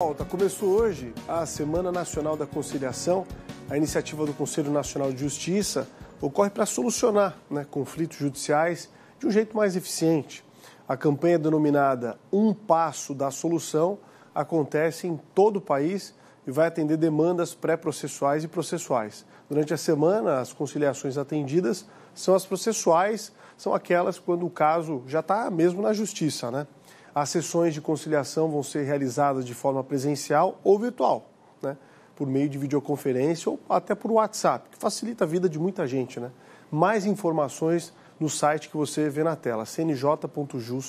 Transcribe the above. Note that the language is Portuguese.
Volta. Começou hoje a Semana Nacional da Conciliação. A iniciativa do Conselho Nacional de Justiça ocorre para solucionar né, conflitos judiciais de um jeito mais eficiente. A campanha denominada Um Passo da Solução acontece em todo o país e vai atender demandas pré-processuais e processuais. Durante a semana, as conciliações atendidas são as processuais, são aquelas quando o caso já está mesmo na justiça, né? As sessões de conciliação vão ser realizadas de forma presencial ou virtual, né? por meio de videoconferência ou até por WhatsApp, que facilita a vida de muita gente. Né? Mais informações no site que você vê na tela, cnj.jus.br.